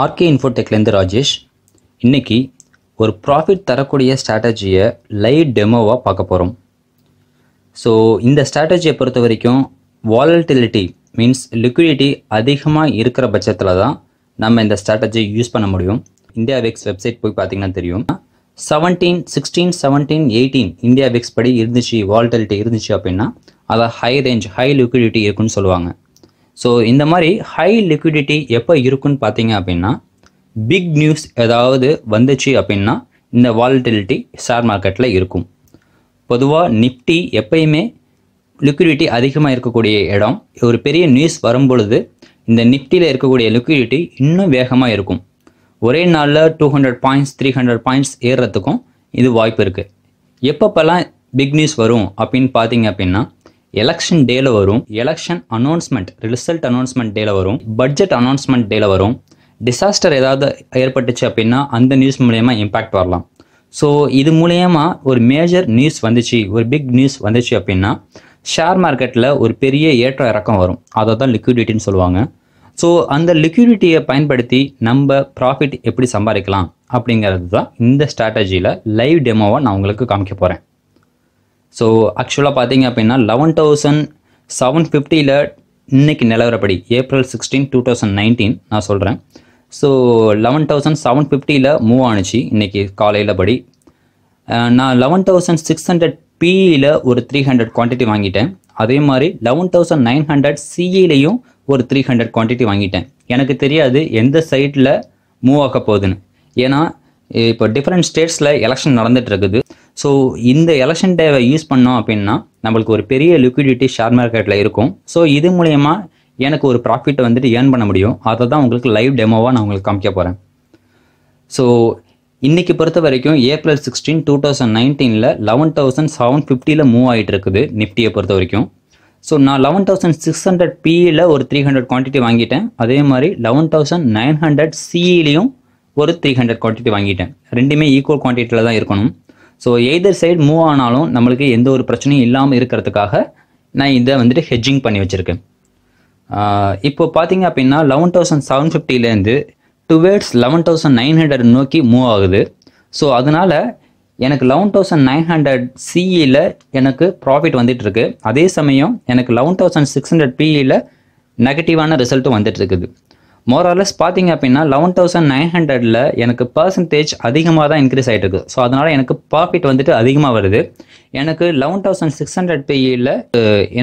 RK இன்ஃபோடெக்லேருந்து Rajesh இன்னைக்கு ஒரு profit தரக்கூடிய ஸ்ட்ராட்டஜியை லைவ் டெமோவாக பார்க்க போகிறோம் ஸோ இந்த ஸ்ட்ராட்டஜியை பொறுத்த வரைக்கும் வாலட்டிலிட்டி மீன்ஸ் லிக்விடிட்டி அதிகமாக இருக்கிற பட்சத்தில் தான் நம்ம இந்த ஸ்ட்ராட்டஜியை யூஸ் பண்ண முடியும் இந்தியா வெக்ஸ் வெப்சைட் போய் பார்த்தீங்கன்னா தெரியும் seventeen sixteen seventeen eighteen India VIX படி இருந்துச்சு வாலட்டிலிட்டி இருந்துச்சு அப்படின்னா அதை ஹை ரேஞ்ச் ஹை லிக்விடிட்டி இருக்குன்னு சொல்லுவாங்க ஸோ இந்த மாதிரி ஹை லிக்விடிட்டி எப்போ இருக்குன்னு பார்த்தீங்க அப்படின்னா பிக் நியூஸ் ஏதாவது வந்துச்சு அப்படின்னா இந்த வால்டிலிட்டி ஷேர் மார்க்கெட்டில் இருக்கும் பொதுவாக நிஃப்டி எப்பயுமே லிக்விடிட்டி அதிகமாக இருக்கக்கூடிய இடம் ஒரு பெரிய நியூஸ் வரும்பொழுது இந்த நிஃப்டியில் இருக்கக்கூடிய லிக்விடிட்டி இன்னும் வேகமாக இருக்கும் ஒரே நாளில் two hundred points three hundred points ஏறுறதுக்கும் இது வாய்ப்பு இருக்குது எப்பப்பெல்லாம் பிக் நியூஸ் வரும் அப்படின்னு பார்த்தீங்க அப்படின்னா எலெக்ஷன் டேல வரும் எலெக்ஷன் அனௌன்ஸ்மெண்ட் ரிசல்ட் அனௌன்ஸ்மெண்ட் டேல வரும் பட்ஜெட் அனௌன்ஸ்மெண்ட் டேல வரும் டிசாஸ்டர் ஏதாவது ஏற்பட்டுச்சு அப்படின்னா அந்த நியூஸ் மூலயமா இம்பேக்ட் வரலாம் ஸோ இது மூலயமா ஒரு மேஜர் நியூஸ் வந்துச்சு ஒரு பிக் நியூஸ் வந்துச்சு அப்படின்னா ஷேர் மார்க்கெட்டில் ஒரு பெரிய ஏற்ற இறக்கம் வரும் அதை தான் லிக்விடிட்டின்னு சொல்லுவாங்க ஸோ அந்த லிக்விடிட்டியை பயன்படுத்தி நம்ம ப்ராஃபிட் எப்படி சம்பாதிக்கலாம் அப்படிங்கிறது தான் இந்த ஸ்ட்ராட்டஜியில் லைவ் டெமோவை நான் உங்களுக்கு காமிக்க போகிறேன் ஸோ ஆக்சுவலாக பார்த்தீங்க அப்படின்னா லெவன் தௌசண்ட் செவன் ஃபிஃப்டியில் இன்றைக்கி நிலவரப்படி April sixteen two thousand nineteen நான் சொல்கிறேன் ஸோ லெவன் தௌசண்ட் செவன் ஃபிஃப்டியில் மூவ் ஆணுச்சு இன்றைக்கி காலையில் படி நான் லெவன் தௌசண்ட் சிக்ஸ் ஹண்ட்ரட் பியில் ஒரு த்ரீ ஹண்ட்ரட் குவான்டிட்டி வாங்கிட்டேன் அதே மாதிரி லெவன் தௌசண்ட் நைன் ஹண்ட்ரட் சிஇலையும் ஒரு த்ரீ ஹண்ட்ரட் குவான்டிட்டி வாங்கிட்டேன் எனக்கு தெரியாது எந்த சைட்டில் மூவ் ஆக போகுதுன்னு ஏன்னா இப்போ டிஃப்ரெண்ட் ஸ்டேட்ஸில் எலெக்ஷன் நடந்துகிட்டு இருக்குது ஸோ இந்த எலெக்ஷன் டேவை யூஸ் பண்ணோம் அப்படின்னா நம்மளுக்கு ஒரு பெரிய லிக்விடிட்டி ஷேர் மார்க்கெட்டில் இருக்கும் ஸோ இது மூலயமா எனக்கு ஒரு ப்ராஃபிட்டை வந்துட்டு ஏர்ன் பண்ண முடியும் அதை தான் உங்களுக்கு லைவ் டெமோவாக நான் உங்களுக்கு காமிக்க போகிறேன் ஸோ இன்றைக்கி பொறுத்த வரைக்கும் ஏப்ரல் சிக்ஸ்டீன் டூ தௌசண்ட் நைன்டீனில் லெவன் தௌசண்ட் செவன் ஃபிஃப்டியில் மூவ் ஆகிட்டு இருக்குது நிஃப்டியை பொறுத்த வரைக்கும் ஸோ நான் லெவன் தௌசண்ட் சிக்ஸ் ஹண்ட்ரட் பியில் ஒரு த்ரீ ஹண்ட்ரட் குவான்டிட்டி வாங்கிட்டேன் அதே மாதிரி லெவன் தௌசண்ட் நைன் ஹண்ட்ரட் சியிலையும் ஒரு த்ரீ ஹண்ட்ரட் குவான்டிட்டி வாங்கிட்டேன் ரெண்டுமே ஈக்குவல் குவான்டிட்டியில் தான் இருக்கணும் ஸோ எய்தர் சைடு மூவ் ஆனாலும் நம்மளுக்கு எந்த ஒரு பிரச்சனையும் இல்லாமல் இருக்கிறதுக்காக நான் இதை வந்துட்டு ஹெட்ஜிங் பண்ணி வச்சுருக்கேன் இப்போ பார்த்தீங்க அப்படின்னா லெவன் தௌசண்ட் செவன் ஃபிஃப்டிலேருந்து towards eleven thousand nine hundred நோக்கி மூவ் ஆகுது ஸோ அதனால் எனக்கு லெவன் தௌசண்ட் நைன் ஹண்ட்ரட் சிஇயில் எனக்கு ப்ராஃபிட் வந்துட்டுருக்கு அதே சமயம் எனக்கு லெவன் தௌசண்ட் சிக்ஸ் ஹண்ட்ரட் பிஇயில் நெகட்டிவான ரிசல்ட்டும் வந்துட்டு இருக்குது மோரலஸ் பார்த்தீங்க அப்படின்னா லெவன் தௌசண்ட் நைன் ஹண்ட்ரடில் எனக்கு பர்சன்டேஜ் அதிகமாக தான் இன்க்ரீஸ் ஆகிட்டு இருக்குது ஸோ அதனால் எனக்கு ப்ராஃபிட் வந்துட்டு அதிகமாக வருது எனக்கு லெவன் தௌசண்ட் சிக்ஸ் ஹண்ட்ரட் பேயில்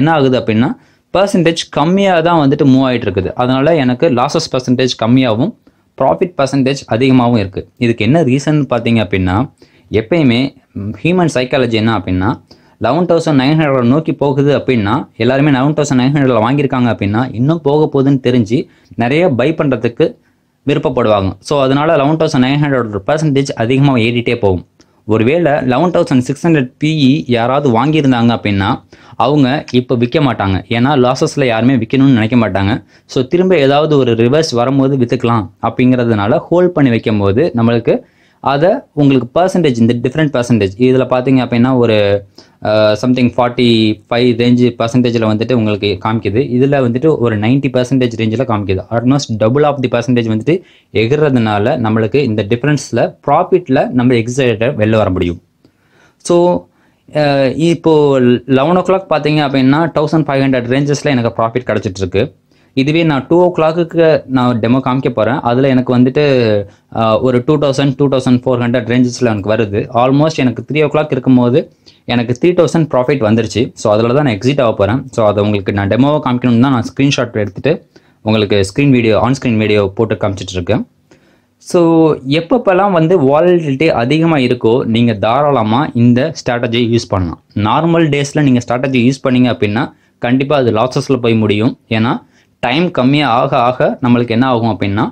என்ன ஆகுது அப்படின்னா பர்சன்டேஜ் கம்மியாக தான் வந்துட்டு மூவ் ஆகிட்டு இருக்குது அதனால் எனக்கு லாஸஸ் பர்சன்டேஜ் கம்மியாகவும் ப்ராஃபிட் பர்சன்டேஜ் அதிகமாகவும் இருக்குது இதுக்கு என்ன ரீசன் பார்த்தீங்க அப்படின்னா எப்பயுமே ஹியூமன் சைக்காலஜி என்ன அப்படின்னா லெவன் தௌசண்ட் நைன் ஹண்ட்ரட் நோக்கி போகுது அப்படின்னா எல்லாருமே லெவன் தௌசண்ட் நைன் ஹண்ட்ரட்ல வாங்கியிருக்காங்க அப்படின்னா இன்னும் போக போகுதுன்னு தெரிஞ்சு நிறைய பை பண்ணுறதுக்கு விருப்பப்படுவாங்க ஸோ அதனால் eleven thousand nine hundred percentage அதிகமாக ஏறிட்டே போகும் ஒருவேளை eleven thousand six hundred PE e யாராவது வாங்கியிருந்தாங்க அப்படின்னா அவங்க இப்போ விற்க மாட்டாங்க ஏன்னா லாசஸில் யாருமே விற்கணும்னு நினைக்க மாட்டாங்க ஸோ திரும்ப ஏதாவது ஒரு ரிவர்ஸ் வரும்போது விற்றுக்கலாம் அப்படிங்கிறதுனால ஹோல்ட் பண்ணி வைக்கும் போது நம்மளுக்கு அதை உங்களுக்கு பர்சன்டேஜ் இந்த டிஃப்ரெண்ட் பர்சன்டேஜ் இதில் பார்த்தீங்க அப்படின்னா ஒரு சம்திங் ஃபார்ட்டி ஃபைவ் ரேஞ்சு பர்சன்டேஜில் வந்துட்டு உங்களுக்கு காமிக்குது இதில் வந்துட்டு ஒரு நைன்ட்டி பர்சன்டேஜ் ரேஞ்சில் காமிக்குது almost double of the percentage வந்துட்டு எகிறதுனால நம்மளுக்கு இந்த டிஃப்ரென்ஸில் ப்ராஃபிட்டில் நம்ம எக்ஸைட்டை வெளில வர முடியும் ஸோ இப்போது லெவன் ஓ கிளாக் பார்த்தீங்க அப்படின்னா தௌசண்ட் ஃபைவ் ஹண்ட்ரட் ரேஞ்சஸில் எனக்கு ப்ராஃபிட் கிடச்சிட்ருக்கு இதுவே நான் டூ ஓ கிளாக்கு நான் டெமோ காமிக்க போகிறேன் அதில் எனக்கு வந்துட்டு ஒரு two thousand two thousand four hundred ரேஞ்சஸில் எனக்கு வருது ஆல்மோஸ்ட் எனக்கு த்ரீ ஓ கிளாக் இருக்கும்போது எனக்கு த்ரீ தௌசண்ட் ப்ராஃபிட் வந்துருச்சு ஸோ அதில் தான் நான் எக்ஸிட் ஆக போகிறேன் ஸோ அதை உங்களுக்கு நான் டெமோவை காமிக்கணும்னு தான் நான் ஸ்க்ரீன்ஷாட் எடுத்துகிட்டு உங்களுக்கு screen video on screen video போட்டு காமிச்சிட்ருக்கேன் ஸோ எப்பப்பெல்லாம் வந்து வாலிடிலிட்டி அதிகமாக இருக்கோ நீங்கள் தாராளமாக இந்த ஸ்ட்ராட்டஜியை யூஸ் பண்ணலாம் நார்மல் டேஸில் நீங்கள் ஸ்ட்ராட்டஜி யூஸ் பண்ணிங்க அப்படின்னா கண்டிப்பாக அது லாஸஸில் போய் முடியும் ஏன்னா டைம் கம்மியாக ஆக ஆக நம்மளுக்கு என்ன ஆகும் அப்படின்னா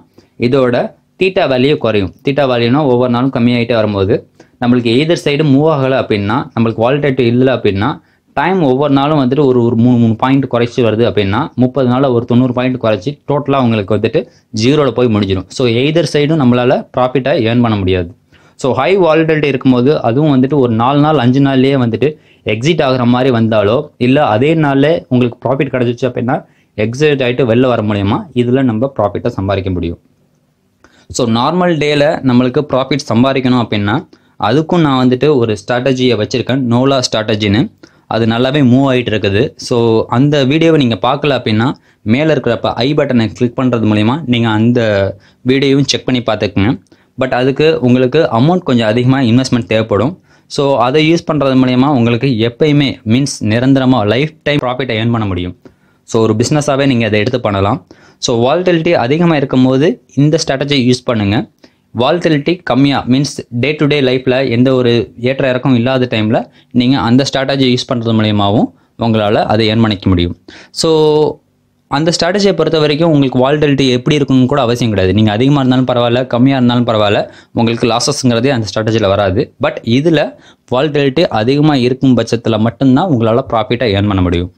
இதோட தீட்டா வேல்யூ குறையும் தீட்டா வேல்யூனா ஒவ்வொரு நாளும் கம்மியாகிட்டே வரும்போது நம்மளுக்கு எதிர் சைடு மூவ் ஆகலை அப்படின்னா நம்மளுக்கு வால்டேட்டிவ் இல்லை அப்படின்னா டைம் ஒவ்வொரு நாளும் வந்துட்டு ஒரு ஒரு மூணு மூணு பாயிண்ட் குறைச்சி வருது அப்படின்னா முப்பது நாளில் ஒரு தொண்ணூறு பாயிண்ட் குறைச்சி டோட்டலாக உங்களுக்கு வந்துட்டு ஜீரோவில் போய் முடிஞ்சிடும் ஸோ எய்தர் சைடும் நம்மளால் ப்ராஃபிட்டாக ஏர்ன் பண்ண முடியாது ஸோ ஹை வால்டல்ட்டி இருக்கும்போது அதுவும் வந்துட்டு ஒரு நாலு நாள் அஞ்சு நாள்லேயே வந்துட்டு எக்ஸிட் ஆகிற மாதிரி வந்தாலோ இல்லை அதே நாளில் உங்களுக்கு ப்ராஃபிட் கிடச்சிச்சு அப்படின்னா எக்ஸைட் ஆகிட்டு வெளில வர முடியுமா இதில் நம்ம ப்ராஃபிட்டை சம்பாதிக்க முடியும் ஸோ நார்மல் டேயில் நம்மளுக்கு ப்ராஃபிட் சம்பாதிக்கணும் அப்படின்னா அதுக்கும் நான் வந்துட்டு ஒரு ஸ்ட்ராட்டஜியை வச்சுருக்கேன் நோலா ஸ்ட்ராட்டஜின்னு அது நல்லாவே மூவ் ஆகிட்டு இருக்குது ஸோ அந்த வீடியோவை நீங்கள் பார்க்கல அப்படின்னா மேலே இருக்கிறப்ப ஐ பட்டனை கிளிக் பண்ணுறது மூலிமா நீங்கள் அந்த வீடியோவும் செக் பண்ணி பார்த்துக்குங்க பட் அதுக்கு உங்களுக்கு அமௌண்ட் கொஞ்சம் அதிகமாக இன்வெஸ்ட்மெண்ட் தேவைப்படும் ஸோ அதை யூஸ் பண்ணுறது மூலயமா உங்களுக்கு எப்பயுமே மீன்ஸ் நிரந்தரமாக லைஃப் டைம் ப்ராஃபிட்டை ஏர்ன் பண்ண முடியும் ஸோ ஒரு பிஸ்னஸாகவே நீங்கள் அதை எடுத்து பண்ணலாம் ஸோ வால்டிலிட்டி அதிகமாக இருக்கும் போது இந்த ஸ்ட்ராட்டஜி யூஸ் பண்ணுங்கள் வால்டிலிட்டி கம்மியாக மீன்ஸ் டே டு டே லைஃப்பில் எந்த ஒரு ஏற்ற இறக்கம் இல்லாத டைமில் நீங்கள் அந்த ஸ்ட்ராட்டஜி யூஸ் பண்ணுறது மூலியமாகவும் உங்களால் அதை ஏர்ன் பண்ணிக்க முடியும் ஸோ அந்த ஸ்ட்ராட்டஜியை பொறுத்த வரைக்கும் உங்களுக்கு வால்டிலிட்டி எப்படி இருக்குன்னு கூட அவசியம் கிடையாது நீங்கள் அதிகமாக இருந்தாலும் பரவாயில்ல கம்மியாக இருந்தாலும் பரவாயில்ல உங்களுக்கு லாஸஸ்ங்கிறதே அந்த ஸ்ட்ராட்டஜியில் வராது பட் இதில் வால்டிலிட்டி அதிகமாக இருக்கும் பட்சத்தில் மட்டும்தான் உங்களால் ப்ராஃபிட்டாக ஏர்ன் பண்ண முடியும்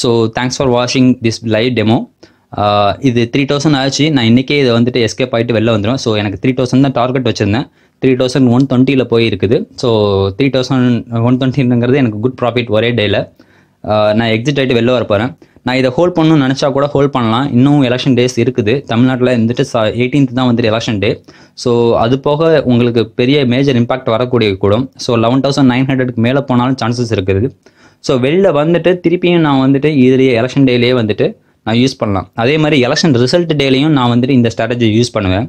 so thanks for watching this live demo இது த்ரீ தௌசண்ட் ஆச்சு நான் இன்றைக்கே இதை வந்துட்டு எஸ்கேப் ஆகிட்டு வெளில வந்துடும் ஸோ எனக்கு த்ரீ தௌசண்ட் தான் டார்கெட் வச்சுருந்தேன் த்ரீ தௌசண்ட் ஒன் டுவெண்ட்டியில் போயிருக்குது ஸோ த்ரீ தௌசண்ட் ஒன் டுவெண்ட்டிங்கிறது எனக்கு குட் ப்ராஃபிட் ஒரே டேயில் uh, நான் எக்ஸிட் ஆகிட்டு வெளில வரப்போகிறேன் நான் இதை ஹோல்ட் பண்ணணும்னு நினச்சா கூட ஹோல்ட் பண்ணலாம் இன்னும் எலெக்ஷன் டேஸ் இருக்குது தமிழ்நாட்டில் வந்துட்டு சா எயிட்டீன்த் தான் வந்துட்டு எலெக்ஷன் டே ஸோ அது போக உங்களுக்கு பெரிய மேஜர் இம்பாக்ட் வரக்கூடிய கூடும் ஸோ லெவன் தௌசண்ட் நைன் ஹண்ட்ரடுக்கு மேலே போனாலும் சான்சஸ் இருக்குது ஸோ வெளில வந்துட்டு திருப்பியும் நான் வந்துட்டு இதுலேயே எலெக்ஷன் டேலேயே வந்துட்டு நான் யூஸ் பண்ணலாம் அதே மாதிரி எலெக்ஷன் ரிசல்ட் டேலையும் நான் வந்துட்டு இந்த ஸ்ட்ராட்டஜி யூஸ் பண்ணுவேன்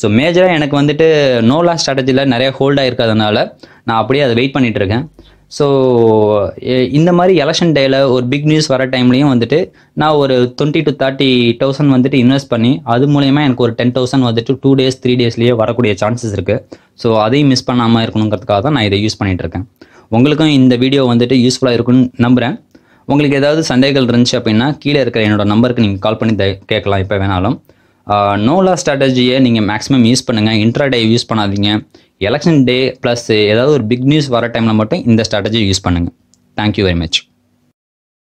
ஸோ மேஜராக எனக்கு வந்துட்டு நோலா ஸ்ட்ராட்டஜியில் நிறைய ஹோல்டாக இருக்கிறதுனால நான் அப்படியே அதை வெயிட் பண்ணிகிட்டு இருக்கேன் ஸோ இந்த மாதிரி எலெக்ஷன் டேயில் ஒரு பிக் நியூஸ் வர டைம்லேயும் வந்துட்டு நான் ஒரு டுவெண்ட்டி டு தேர்ட்டி தௌசண்ட் வந்துட்டு இன்வெஸ்ட் பண்ணி அது மூலயமா எனக்கு ஒரு டென் தௌசண்ட் வந்துட்டு டூ டேஸ் த்ரீ டேஸ்லேயே வரக்கூடிய சான்சஸ் இருக்குது ஸோ அதையும் மிஸ் பண்ணாமல் இருக்கணுங்கிறதுக்காக தான் நான் இதை யூஸ் பண்ணிகிட்ருக்கேன் உங்களுக்கும் இந்த வீடியோ வந்துட்டு யூஸ்ஃபுல்லாக இருக்குன்னு நம்புகிறேன் உங்களுக்கு ஏதாவது சந்தேகங்கள் இருந்துச்சு அப்படின்னா கீழே இருக்கிற என்னோட நம்பருக்கு நீங்கள் கால் பண்ணி கேட்கலாம் இப்போ வேணாலும் நோலா ஸ்ட்ராட்டஜியை நீங்கள் மேக்ஸிமம் யூஸ் பண்ணுங்கள் இன்ட்ராடே யூஸ் பண்ணாதீங்க எலெக்ஷன் டே ப்ளஸ் ஏதாவது ஒரு பிக் நியூஸ் வர டைமில் மட்டும் இந்த ஸ்ட்ராட்டஜி யூஸ் பண்ணுங்கள் தேங்க்யூ வெரி மச்